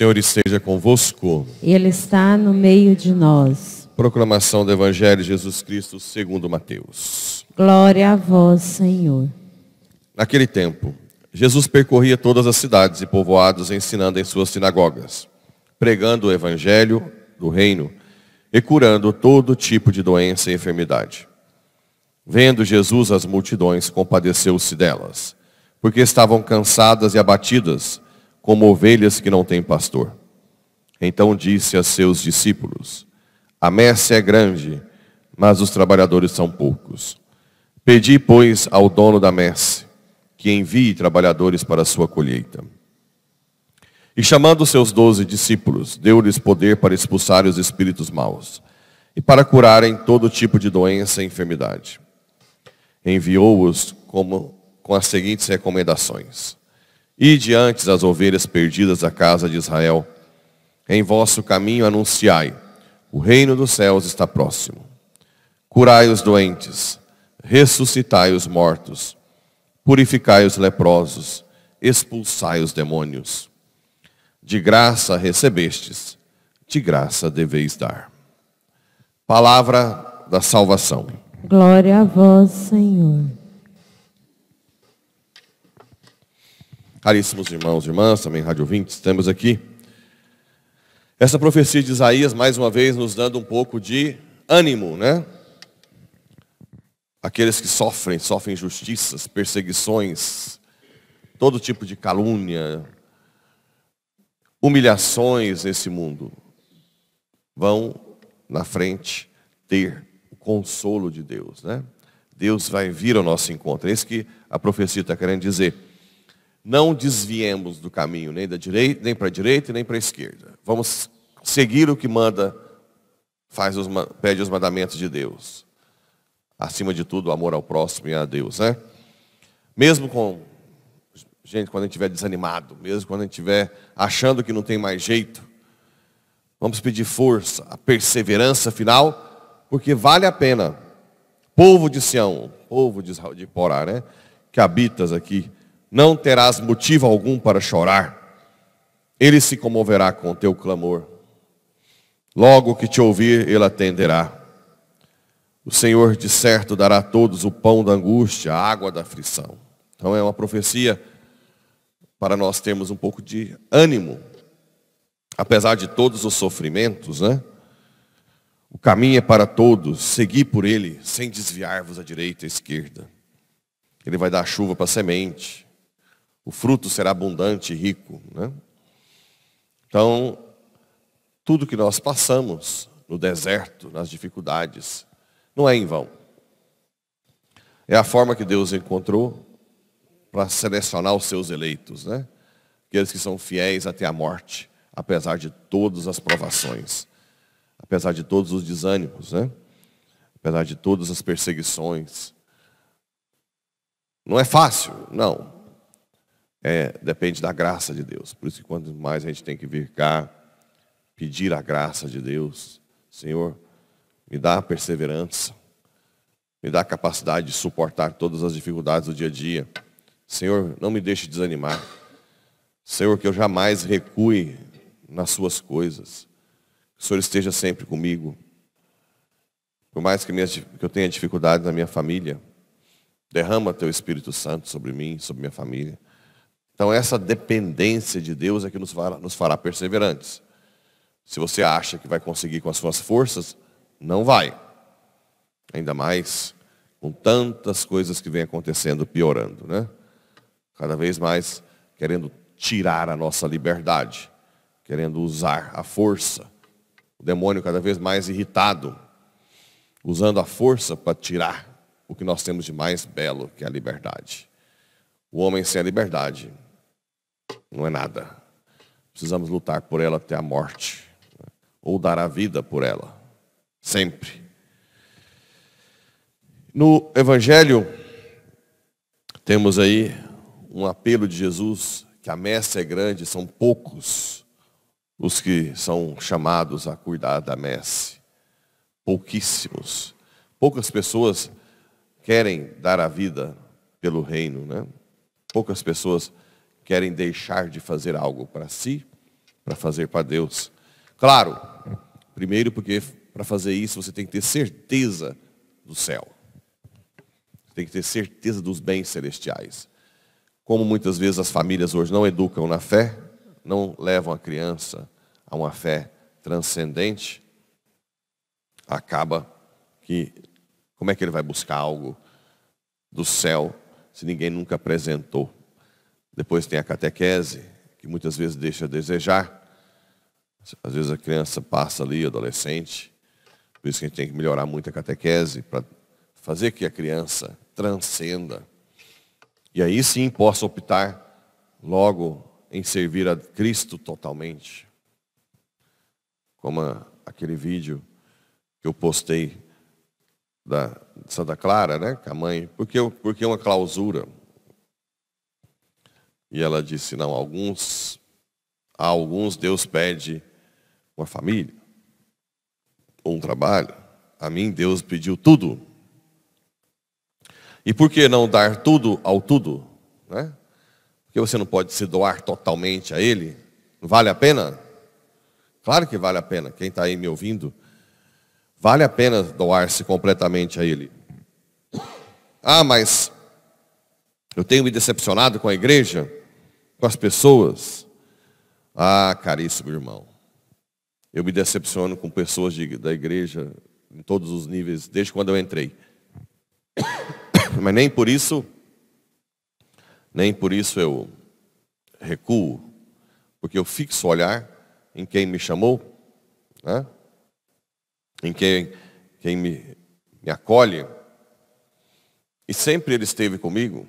Senhor esteja convosco. Ele está no meio de nós. Proclamação do Evangelho de Jesus Cristo segundo Mateus. Glória a vós, Senhor. Naquele tempo, Jesus percorria todas as cidades e povoados ensinando em suas sinagogas, pregando o Evangelho do reino e curando todo tipo de doença e enfermidade. Vendo Jesus as multidões, compadeceu-se delas, porque estavam cansadas e abatidas, como ovelhas que não têm pastor. Então disse a seus discípulos: A messe é grande, mas os trabalhadores são poucos. Pedi, pois, ao dono da messe que envie trabalhadores para a sua colheita. E chamando seus doze discípulos, deu-lhes poder para expulsar os espíritos maus e para curarem todo tipo de doença e enfermidade. Enviou-os com as seguintes recomendações. E diante das ovelhas perdidas da casa de Israel, em vosso caminho anunciai, o reino dos céus está próximo. Curai os doentes, ressuscitai os mortos, purificai os leprosos, expulsai os demônios. De graça recebestes, de graça deveis dar. Palavra da salvação. Glória a vós, Senhor. Caríssimos irmãos e irmãs, também rádio ouvintes, estamos aqui. Essa profecia de Isaías, mais uma vez, nos dando um pouco de ânimo, né? Aqueles que sofrem, sofrem injustiças, perseguições, todo tipo de calúnia, humilhações nesse mundo, vão na frente ter o consolo de Deus, né? Deus vai vir ao nosso encontro. É isso que a profecia está querendo dizer. Não desviemos do caminho, nem nem para a direita, nem para a esquerda. Vamos seguir o que manda, faz os, pede os mandamentos de Deus. Acima de tudo, amor ao próximo e a Deus, né? Mesmo com gente, quando a gente estiver desanimado, mesmo quando a gente estiver achando que não tem mais jeito, vamos pedir força, a perseverança final, porque vale a pena. Povo de Sião, povo de, de Porá, né? Que habitas aqui não terás motivo algum para chorar. Ele se comoverá com o teu clamor. Logo que te ouvir, ele atenderá. O Senhor de certo dará a todos o pão da angústia, a água da aflição. Então é uma profecia para nós termos um pouco de ânimo, apesar de todos os sofrimentos, né? O caminho é para todos, segui por ele, sem desviar-vos à direita e à esquerda. Ele vai dar chuva para a semente, o fruto será abundante e rico. Né? Então, tudo que nós passamos no deserto, nas dificuldades, não é em vão. É a forma que Deus encontrou para selecionar os seus eleitos, né? Aqueles que são fiéis até a morte, apesar de todas as provações, apesar de todos os desânimos, né? Apesar de todas as perseguições. Não é fácil, não é, depende da graça de Deus. Por isso que quanto mais a gente tem que vir cá, pedir a graça de Deus, Senhor, me dá perseverança, me dá capacidade de suportar todas as dificuldades do dia a dia. Senhor, não me deixe desanimar. Senhor, que eu jamais recue nas suas coisas. Que o Senhor esteja sempre comigo. Por mais que, que eu tenha dificuldades na minha família, derrama teu Espírito Santo sobre mim, sobre minha família. Então, essa dependência de Deus é que nos fará, nos fará perseverantes. Se você acha que vai conseguir com as suas forças, não vai. Ainda mais com tantas coisas que vem acontecendo, piorando, né? Cada vez mais querendo tirar a nossa liberdade, querendo usar a força. O demônio cada vez mais irritado, usando a força para tirar o que nós temos de mais belo, que é a liberdade. O homem sem a liberdade não é nada. Precisamos lutar por ela até a morte, ou dar a vida por ela, sempre. No Evangelho, temos aí um apelo de Jesus que a messe é grande, são poucos os que são chamados a cuidar da messe. Pouquíssimos. Poucas pessoas querem dar a vida pelo reino, né? Poucas pessoas querem deixar de fazer algo para si, para fazer para Deus. Claro, primeiro porque para fazer isso você tem que ter certeza do céu. Tem que ter certeza dos bens celestiais. Como muitas vezes as famílias hoje não educam na fé, não levam a criança a uma fé transcendente, acaba que como é que ele vai buscar algo do céu se ninguém nunca apresentou? Depois tem a catequese, que muitas vezes deixa a desejar. Às vezes a criança passa ali, adolescente. Por isso que a gente tem que melhorar muito a catequese para fazer que a criança transcenda. E aí sim possa optar logo em servir a Cristo totalmente. Como aquele vídeo que eu postei da Santa Clara, né, com a mãe, porque, porque uma clausura, e ela disse, não, alguns, a alguns Deus pede uma família, ou um trabalho. A mim Deus pediu tudo. E por que não dar tudo ao tudo? Né? Porque você não pode se doar totalmente a Ele? Vale a pena? Claro que vale a pena. Quem está aí me ouvindo, vale a pena doar-se completamente a Ele. Ah, mas eu tenho me decepcionado com a igreja com as pessoas. Ah, caríssimo irmão, eu me decepciono com pessoas de, da igreja em todos os níveis, desde quando eu entrei. Mas nem por isso, nem por isso eu recuo, porque eu fixo o olhar em quem me chamou, né? em quem, quem me, me acolhe, e sempre ele esteve comigo,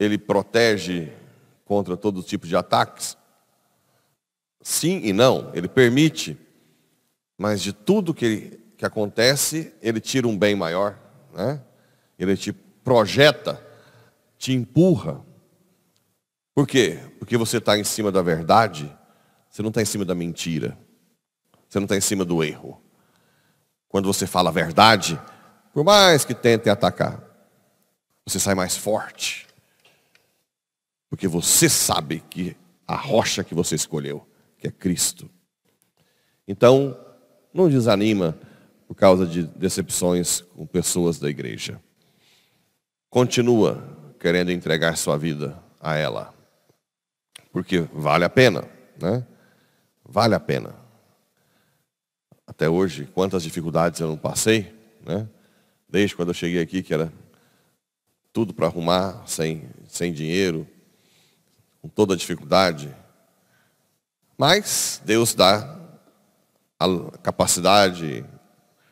ele protege contra todo tipo de ataques? Sim e não, ele permite, mas de tudo que, que acontece, ele tira um bem maior, né? ele te projeta, te empurra. Por quê? Porque você está em cima da verdade, você não está em cima da mentira, você não está em cima do erro. Quando você fala a verdade, por mais que tentem atacar, você sai mais forte. Porque você sabe que a rocha que você escolheu, que é Cristo. Então, não desanima por causa de decepções com pessoas da igreja. Continua querendo entregar sua vida a ela. Porque vale a pena, né? Vale a pena. Até hoje, quantas dificuldades eu não passei, né? Desde quando eu cheguei aqui, que era tudo para arrumar, sem, sem dinheiro, com toda dificuldade, mas Deus dá a capacidade,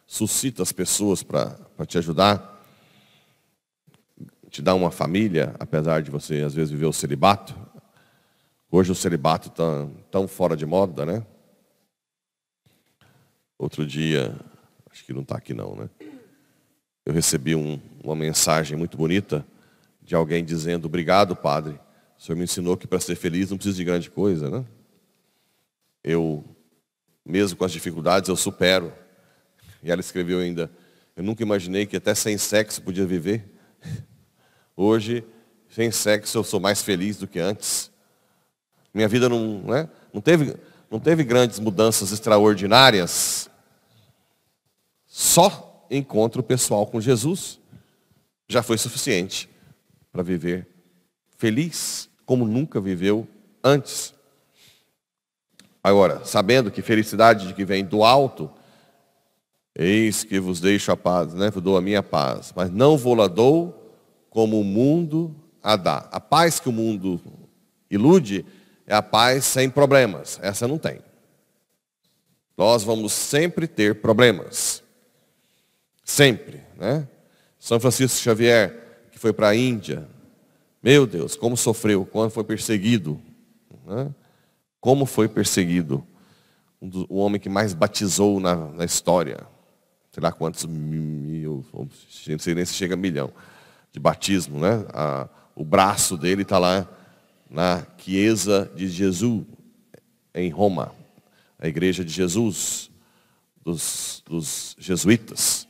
suscita as pessoas para te ajudar, te dá uma família, apesar de você às vezes viver o celibato. Hoje o celibato está tão fora de moda, né? Outro dia, acho que não está aqui não, né? Eu recebi um, uma mensagem muito bonita de alguém dizendo, obrigado, padre, o Senhor me ensinou que para ser feliz não precisa de grande coisa, né? Eu, mesmo com as dificuldades, eu supero. E ela escreveu ainda, eu nunca imaginei que até sem sexo podia viver. Hoje, sem sexo, eu sou mais feliz do que antes. Minha vida não, né, não, teve, não teve grandes mudanças extraordinárias. Só encontro pessoal com Jesus já foi suficiente para viver feliz como nunca viveu antes. Agora, sabendo que felicidade de que vem do alto, eis que vos deixo a paz, né? Eu dou a minha paz, mas não vou lá dou como o mundo a dá. A paz que o mundo ilude é a paz sem problemas. Essa não tem. Nós vamos sempre ter problemas. Sempre, né? São Francisco Xavier, que foi para a Índia, meu Deus, como sofreu, quando foi perseguido. Né? Como foi perseguido. Um do, o homem que mais batizou na, na história. Sei lá quantos mil, não sei nem se chega a milhão de batismo. Né? A, o braço dele está lá na Chiesa de Jesus, em Roma. A igreja de Jesus, dos, dos jesuítas.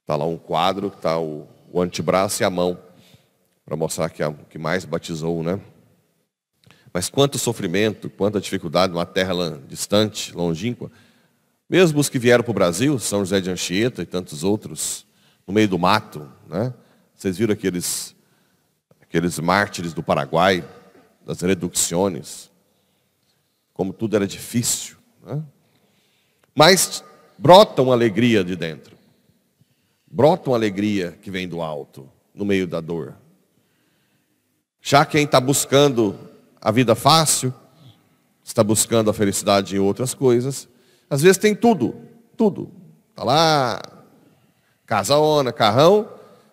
Está lá um quadro, está o, o antebraço e a mão para mostrar que é o que mais batizou, né? Mas quanto sofrimento, quanta dificuldade numa terra distante, longínqua. Mesmo os que vieram para o Brasil, São José de Anchieta e tantos outros, no meio do mato, né? Vocês viram aqueles, aqueles mártires do Paraguai, das reducciones, como tudo era difícil. Né? Mas brota uma alegria de dentro. Brota uma alegria que vem do alto, no meio da dor. Já quem está buscando a vida fácil, está buscando a felicidade em outras coisas, às vezes tem tudo, tudo. Está lá, casaona, carrão,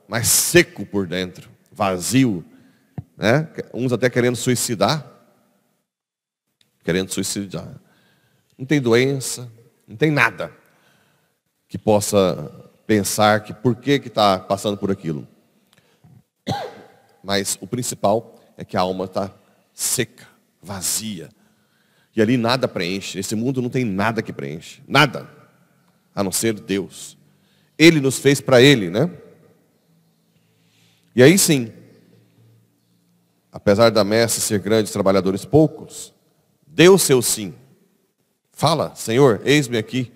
mas seco por dentro, vazio. Né? Uns até querendo suicidar. Querendo suicidar. Não tem doença, não tem nada que possa pensar que por que está passando por aquilo mas o principal é que a alma está seca, vazia. E ali nada preenche. Nesse mundo não tem nada que preenche. Nada. A não ser Deus. Ele nos fez para Ele, né? E aí sim, apesar da messe ser grande, trabalhadores poucos, deu seu sim. Fala, Senhor, eis-me aqui,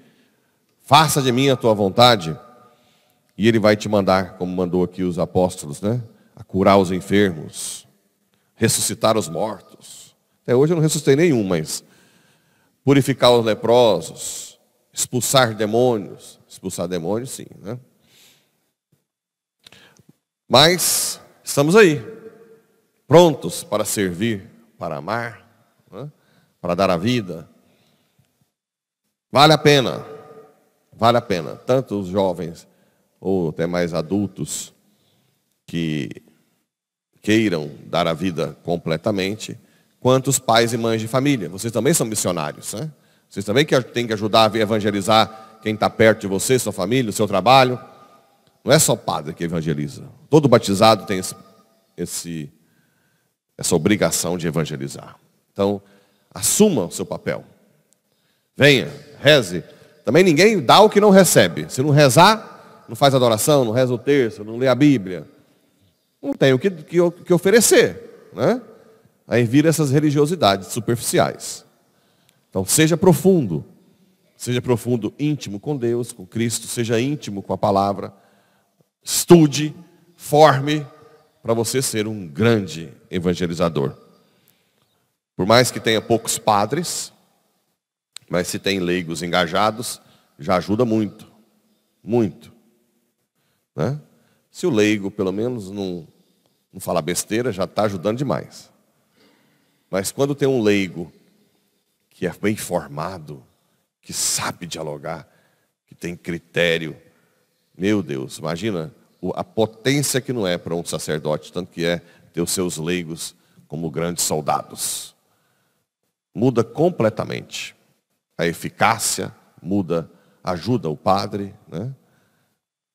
faça de mim a tua vontade. E Ele vai te mandar, como mandou aqui os apóstolos, né? a curar os enfermos, ressuscitar os mortos. Até hoje eu não ressuscitei nenhum, mas purificar os leprosos, expulsar demônios. Expulsar demônios, sim, né? Mas estamos aí, prontos para servir, para amar, né? para dar a vida. Vale a pena, vale a pena. Tanto os jovens ou até mais adultos que queiram dar a vida completamente, quanto os pais e mães de família. Vocês também são missionários, né? Vocês também têm que ajudar a evangelizar quem está perto de você, sua família, seu trabalho. Não é só o padre que evangeliza. Todo batizado tem esse, esse, essa obrigação de evangelizar. Então, assuma o seu papel. Venha, reze. Também ninguém dá o que não recebe. Se não rezar, não faz adoração, não reza o terço, não lê a Bíblia, não tem o que, que, que oferecer. Né? Aí vira essas religiosidades superficiais. Então, seja profundo. Seja profundo, íntimo com Deus, com Cristo. Seja íntimo com a palavra. Estude, forme, para você ser um grande evangelizador. Por mais que tenha poucos padres, mas se tem leigos engajados, já ajuda muito. Muito. Né? Se o leigo, pelo menos, não não falar besteira já está ajudando demais. Mas quando tem um leigo que é bem formado, que sabe dialogar, que tem critério, meu Deus, imagina a potência que não é para um sacerdote, tanto que é ter os seus leigos como grandes soldados. Muda completamente. A eficácia muda, ajuda o padre, né?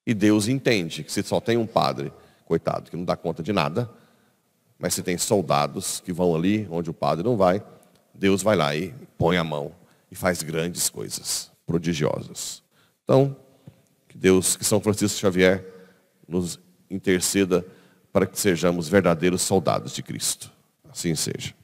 E Deus entende que se só tem um padre coitado, que não dá conta de nada, mas se tem soldados que vão ali onde o padre não vai, Deus vai lá e põe a mão e faz grandes coisas, prodigiosas. Então, que Deus, que São Francisco Xavier nos interceda para que sejamos verdadeiros soldados de Cristo. Assim seja.